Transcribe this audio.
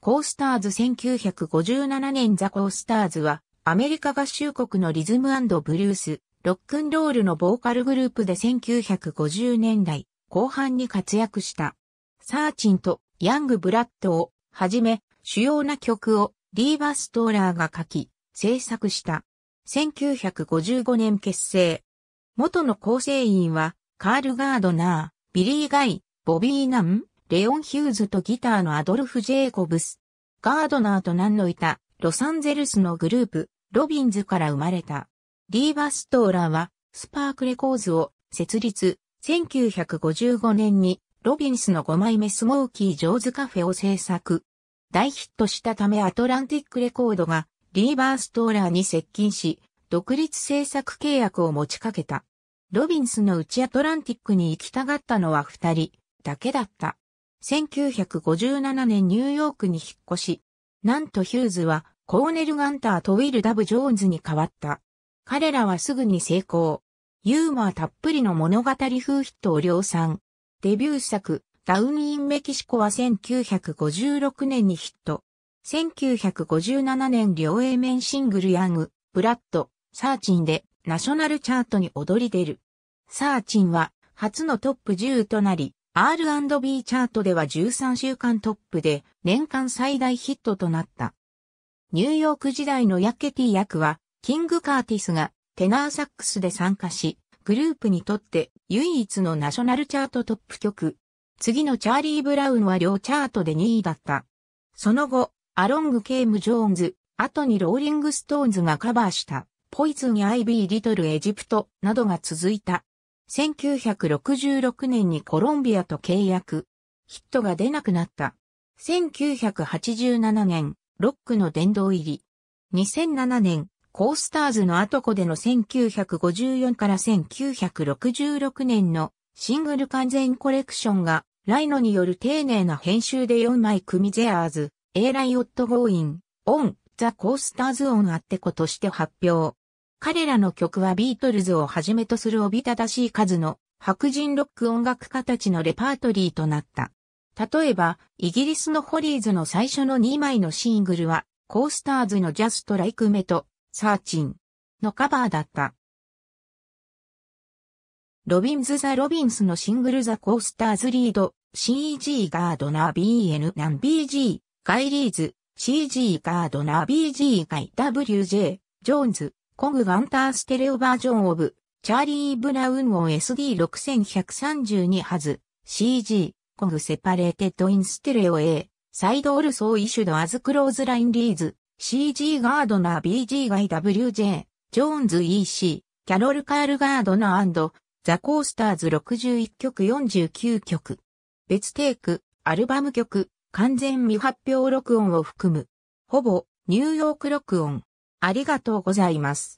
コースターズ1957年ザ・コースターズは、アメリカ合衆国のリズムブルース、ロックンロールのボーカルグループで1950年代後半に活躍した。サーチンとヤング・ブラッドをはじめ主要な曲をリーバ・ストーラーが書き制作した。1955年結成。元の構成員はカール・ガードナー、ビリー・ガイ、ボビー・ナン、レオン・ヒューズとギターのアドルフ・ジェイコブス、ガードナーと何のいた、ロサンゼルスのグループ、ロビンズから生まれた。リー・バー・ストーラーは、スパークレコーズを設立、1955年に、ロビンスの5枚目スモーキー・ジョーズカフェを制作。大ヒットしたためアトランティックレコードが、リーバーストーラーに接近し、独立制作契約を持ちかけた。ロビンスのうちアトランティックに行きたがったのは二人だけだった。1957年ニューヨークに引っ越し、なんとヒューズはコーネル・ガンターとウィル・ダブ・ジョーンズに変わった。彼らはすぐに成功。ユーモアたっぷりの物語風ヒットを量産。デビュー作、ダウン・イン・メキシコは1956年にヒット。1957年両 A 面シングルヤング、ブラッド、サーチンでナショナルチャートに踊り出る。サーチンは初のトップ10となり、R&B チャートでは13週間トップで年間最大ヒットとなった。ニューヨーク時代のヤケティ役は、キング・カーティスがテナーサックスで参加し、グループにとって唯一のナショナルチャートトップ曲。次のチャーリー・ブラウンは両チャートで2位だった。その後、アロング・ケイム・ジョーンズ、後にローリング・ストーンズがカバーした、ポイズン・アイビー・リトル・エジプトなどが続いた。1966年にコロンビアと契約。ヒットが出なくなった。1987年、ロックの殿堂入り。2007年、コースターズの後子での1954から1966年のシングル完全コレクションが、ライノによる丁寧な編集で4枚組ゼアーズ、エーライオットゴーイン、オン、ザ・コースターズ・オンあってことして発表。彼らの曲はビートルズをはじめとするおびただしい数の白人ロック音楽家たちのレパートリーとなった。例えば、イギリスのホリーズの最初の2枚のシングルは、コースターズのジャストライクメと、サーチンのカバーだった。ロビンズ・ザ・ロビンスのシングルザ・コースターズ・リード、CG ガードナー BN ナン BG、ガイリーズ、CG ガードナー BG ガイ WJ、ジョーンズ、コングガンターステレオバージョンオブ、チャーリー・ブラウンオン SD6132 ハズ、CG、コングセパレーテッドインステレオ A、サイドオルソーイシュドアズクローズラインリーズ、CG ガードナー BG ガイ WJ、ジョーンズ EC、キャロル・カール・ガードナーザ・コースターズ61曲49曲。別テイク、アルバム曲、完全未発表録音を含む。ほぼ、ニューヨーク録音。ありがとうございます。